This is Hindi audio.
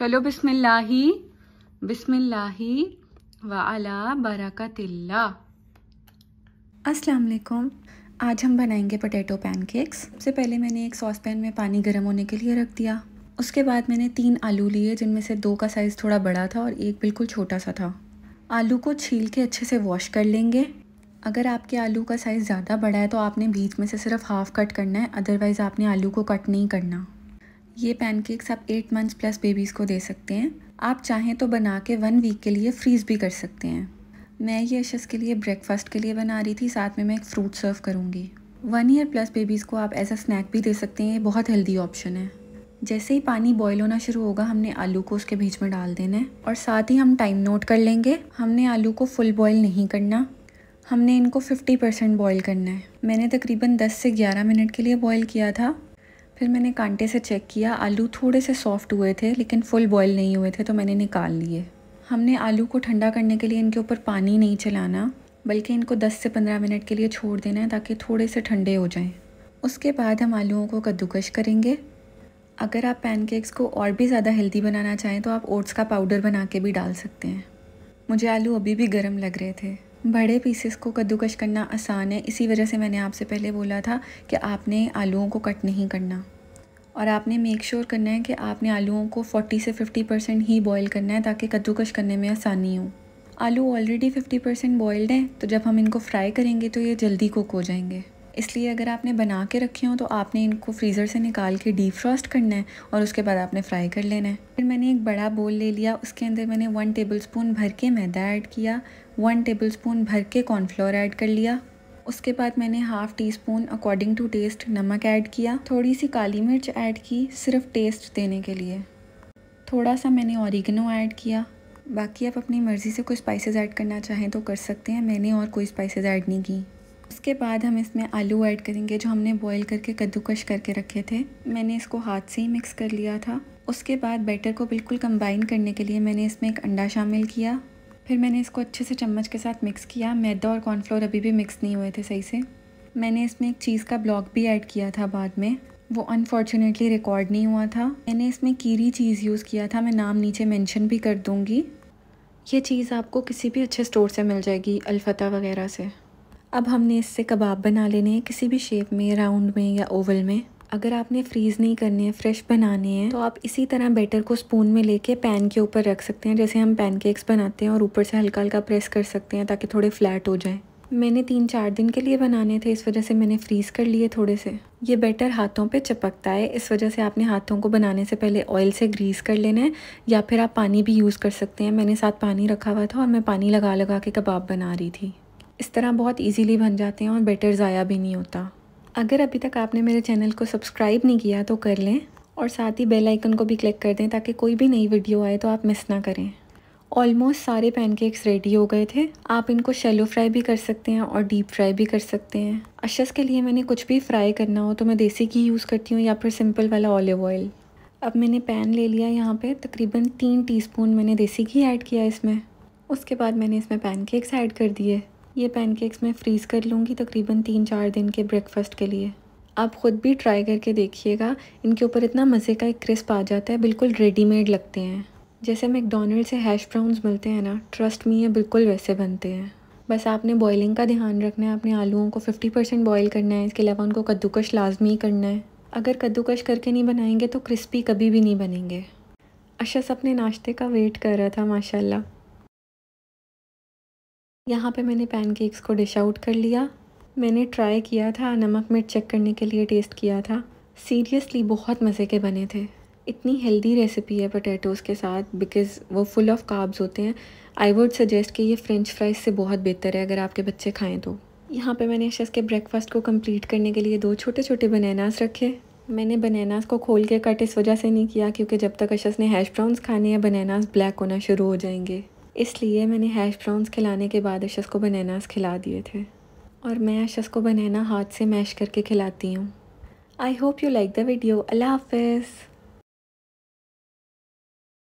चलो बिस्मिल्लाही बिस्मिल्लाही वाला बरकतिल्ला अस्सलाम वालेकुम आज हम बनाएंगे पोटैटो पैनकेक्स सबसे पहले मैंने एक सॉस पैन में पानी गर्म होने के लिए रख दिया उसके बाद मैंने तीन आलू लिए जिनमें से दो का साइज़ थोड़ा बड़ा था और एक बिल्कुल छोटा सा था आलू को छील के अच्छे से वॉश कर लेंगे अगर आपके आलू का साइज़ ज़्यादा बड़ा है तो आपने बीच में से सिर्फ हाफ़ कट करना है अदरवाइज़ आपने आलू को कट नहीं करना ये पैनकेक्स आप एट मंथ्स प्लस बेबीज़ को दे सकते हैं आप चाहें तो बना के वन वीक के लिए फ्रीज़ भी कर सकते हैं मैं ये अशस के लिए ब्रेकफास्ट के लिए बना रही थी साथ में मैं एक फ्रूट सर्व करूँगी वन ईयर प्लस बेबीज़ को आप एज अ स्नैक भी दे सकते हैं ये बहुत हेल्दी ऑप्शन है जैसे ही पानी बॉयल होना शुरू होगा हमने आलू को उसके बीच में डाल देना है और साथ ही हम टाइम नोट कर लेंगे हमने आलू को फुल बॉयल नहीं करना हमने इनको 50 परसेंट बॉयल करना है मैंने तकरीबन 10 से 11 मिनट के लिए बॉयल किया था फिर मैंने कांटे से चेक किया आलू थोड़े से सॉफ्ट हुए थे लेकिन फुल बॉयल नहीं हुए थे तो मैंने निकाल लिए हमने आलू को ठंडा करने के लिए इनके ऊपर पानी नहीं चलाना बल्कि इनको 10 से 15 मिनट के लिए छोड़ देना है ताकि थोड़े से ठंडे हो जाएं। उसके बाद हम आलूओं को कद्दूकश करेंगे अगर आप पैनकेक्स को और भी ज़्यादा हेल्दी बनाना चाहें तो आप ओट्स का पाउडर बना के भी डाल सकते हैं मुझे आलू अभी भी गर्म लग रहे थे बड़े पीसेस को कद्दूकश करना आसान है इसी वजह से मैंने आपसे पहले बोला था कि आपने आलूओं को कट नहीं करना और आपने मेक श्योर sure करना है कि आपने आलूओं को 40 से 50 परसेंट ही बॉईल करना है ताकि कद्दूकश करने में आसानी हो आलू ऑलरेडी 50 परसेंट बॉयल्ड हैं तो जब हम इनको फ्राई करेंगे तो ये जल्दी कुक हो जाएंगे इसलिए अगर आपने बना के रखे हों तो आपने इनको फ्रीज़र से निकाल के डीप फ्रॉस्ट करना है और उसके बाद आपने फ्राई कर लेना है फिर मैंने एक बड़ा बोल ले लिया उसके अंदर मैंने वन टेबल स्पून भर के मैदा ऐड किया वन टेबल स्पून भर के कॉर्नफ्लोर ऐड कर लिया उसके बाद मैंने half teaspoon according to taste नमक ऐड किया थोड़ी सी काली मिर्च ऐड की सिर्फ टेस्ट देने के लिए थोड़ा सा मैंने औरिगनो ऐड किया बाकी आप अपनी मर्ज़ी से कोई स्पाइसेस ऐड करना चाहें तो कर सकते हैं मैंने और कोई स्पाइसेस ऐड नहीं की उसके बाद हम इसमें आलू ऐड करेंगे जो हमने बॉईल करके कद्दूकश करके रखे थे मैंने इसको हाथ से ही मिक्स कर लिया था उसके बाद बैटर को बिल्कुल कंबाइन करने के लिए मैंने इसमें एक अंडा शामिल किया फिर मैंने इसको अच्छे से चम्मच के साथ मिक्स किया मैदा और कॉर्नफ्लोर अभी भी मिक्स नहीं हुए थे सही से मैंने इसमें एक चीज़ का ब्लॉक भी ऐड किया था बाद में वो अनफॉर्चुनेटली रिकॉर्ड नहीं हुआ था मैंने इसमें कीरी चीज़ यूज़ किया था मैं नाम नीचे मेंशन भी कर दूँगी ये चीज़ आपको किसी भी अच्छे स्टोर से मिल जाएगी अलफता वगैरह से अब हमने इससे कबाब बना लेने हैं किसी भी शेप में राउंड में या ओवल में अगर आपने फ्रीज़ नहीं करने हैं फ्रेश बनाने हैं तो आप इसी तरह बैटर को स्पून में लेके पैन के ऊपर रख सकते हैं जैसे हम पैनकेक्स बनाते हैं और ऊपर से हल्का हल्का प्रेस कर सकते हैं ताकि थोड़े फ्लैट हो जाएं मैंने तीन चार दिन के लिए बनाने थे इस वजह से मैंने फ्रीज़ कर लिए थोड़े से ये बैटर हाथों पर चपकता है इस वजह से आपने हाथों को बनाने से पहले ऑयल से ग्रीस कर लेना है या फिर आप पानी भी यूज़ कर सकते हैं मैंने साथ पानी रखा हुआ था और मैं पानी लगा लगा के कबाब बना रही थी इस तरह बहुत ईजीली बन जाते हैं और बेटर ज़ाया भी नहीं होता अगर अभी तक आपने मेरे चैनल को सब्सक्राइब नहीं किया तो कर लें और साथ ही बेल आइकन को भी क्लिक कर दें ताकि कोई भी नई वीडियो आए तो आप मिस ना करें ऑलमोस्ट सारे पैनकेक्स रेडी हो गए थे आप इनको शेलो फ्राई भी कर सकते हैं और डीप फ्राई भी कर सकते हैं अशस के लिए मैंने कुछ भी फ्राई करना हो तो मैं देसी घी यूज़ करती हूँ या फिर सिंपल वाला ऑलिव ऑयल अब मैंने पैन ले लिया यहाँ पर तकरीबन तीन टी मैंने देसी घी ऐड किया इसमें उसके बाद मैंने इसमें पैनकेक्स ऐड कर दिए ये पैनकेक्स मैं फ्रीज़ कर लूँगी तकरीबन तीन चार दिन के ब्रेकफास्ट के लिए आप ख़ुद भी ट्राई करके देखिएगा इनके ऊपर इतना मज़े का एक क्रिस्प आ जाता है बिल्कुल रेडीमेड लगते हैं जैसे मैकडोनल्ड से हैश ब्राउन्स मिलते हैं ना ट्रस्ट मी ये बिल्कुल वैसे बनते हैं बस आपने बॉयलिंग का ध्यान रखना है अपने आलूओं को 50 परसेंट बॉयल करना है इसके अलावा उनको कद्दूकश लाजमी करना है अगर कद्दूकश करके नहीं बनाएंगे तो क्रिस्पी कभी भी नहीं बनेंगे अशस अपने नाश्ते का वेट कर रहा था माशाल्लाह यहाँ पे मैंने पैनकेक्स को डिश आउट कर लिया मैंने ट्राई किया था नमक मिर्च चेक करने के लिए टेस्ट किया था सीरियसली बहुत मज़े के बने थे इतनी हेल्दी रेसिपी है पोटैटोज़ के साथ बिकॉज़ वो फुल ऑफ काब्स होते हैं आई वुड सजेस्ट कि ये फ़्रेंच फ्राइज से बहुत बेहतर है अगर आपके बच्चे खाएँ तो यहाँ पे मैंने शस के ब्रेकफास्ट को कंप्लीट करने के लिए दो छोटे छोटे बनानास रखे मैंने बनानास को खोल के कट इस वजह से नहीं किया क्योंकि जब तक अशस ने हैश ब्राउन्स खाने हैं बनानास ब्लैक होना शुरू हो जाएंगे इसलिए मैंने हैश ब्राउन्स खिलाने के बाद अशस को बनानास खिला दिए थे और मैं अशस को बनाना हाथ से मैश करके खिलाती हूँ I hope you like the video अल्लाह हाफिज़